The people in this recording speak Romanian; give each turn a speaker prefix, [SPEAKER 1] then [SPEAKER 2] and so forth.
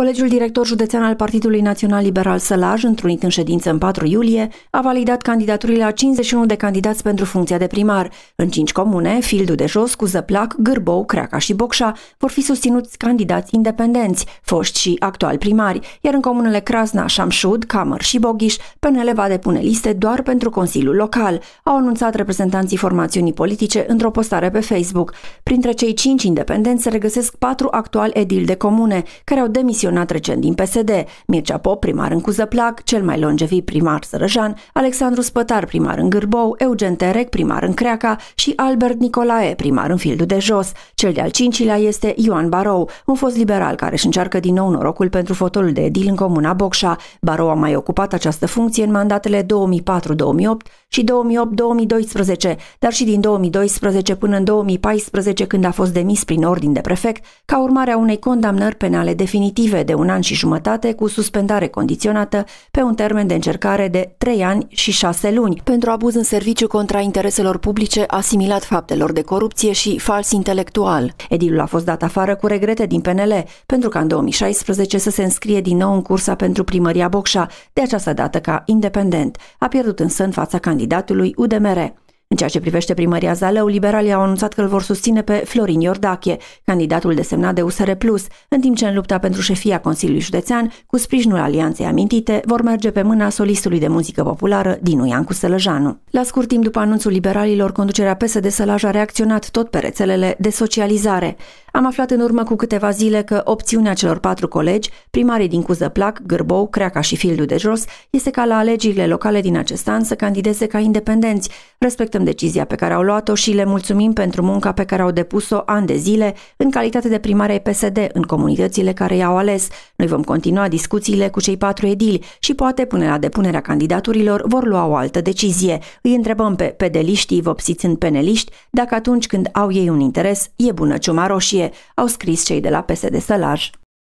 [SPEAKER 1] Colegiul Director Județean al Partidului Național Liberal Sălaj, întrunit în ședință în 4 iulie, a validat candidaturile a 51 de candidați pentru funcția de primar. În 5 comune, Fildu de Jos, Zăplac, Gârbou, Creaca și Bocșa vor fi susținuți candidați independenți, foști și actual primari, iar în comunele Crasna, Șamșud, Camăr și Boghiș, PNL va depune liste doar pentru Consiliul Local, au anunțat reprezentanții formațiunii politice într-o postare pe Facebook. Printre cei 5 independenți se regăsesc patru actuali edili de comune, care au demisionat pensionat recent din PSD, Mircea Pop, primar în Cuzăplac, cel mai longevi primar sărăjan, Alexandru Spătar, primar în Gârbou, Eugen Terec, primar în Creaca și Albert Nicolae, primar în Fildu de Jos. Cel de-al cincilea este Ioan Barou, un fost liberal care își încearcă din nou norocul pentru fotolul de edil în comuna Bocșa. Barou a mai ocupat această funcție în mandatele 2004-2008 și 2008-2012, dar și din 2012 până în 2014 când a fost demis prin ordin de prefect ca urmare a unei condamnări penale definitive active de un an și jumătate cu suspendare condiționată pe un termen de încercare de 3 ani și 6 luni pentru abuz în serviciu contra intereselor publice asimilat faptelor de corupție și fals intelectual. Edilul a fost dat afară cu regrete din PNL pentru ca în 2016 să se înscrie din nou în cursa pentru primăria Bocșa, de această dată ca independent. A pierdut însă în fața candidatului UDMR. În ceea ce privește primăria Zalău, liberalii au anunțat că îl vor susține pe Florin Iordache, candidatul desemnat de USR+, în timp ce în lupta pentru șefia Consiliului Județean, cu sprijinul alianței amintite, vor merge pe mâna solistului de muzică populară Dinu Iancu Sălăjanu. La scurt timp după anunțul liberalilor, conducerea PSD Sălaj a reacționat tot pe rețelele de socializare. Am aflat în urmă cu câteva zile că opțiunea celor patru colegi, primarii din Cuzăplac, Gârbou, Creaca și Fildu de Jos, este ca la alegerile locale din acest an să candideze ca independenți. Respectăm decizia pe care au luat-o și le mulțumim pentru munca pe care au depus-o ani de zile în calitate de primare ai PSD în comunitățile care i-au ales. Noi vom continua discuțiile cu cei patru edili și poate până la depunerea candidaturilor vor lua o altă decizie. Îi întrebăm pe pedeliștii vopsiți în peneliști dacă atunci când au ei un interes e bună ciuma roșie au scris cei de la PSD Sălaj.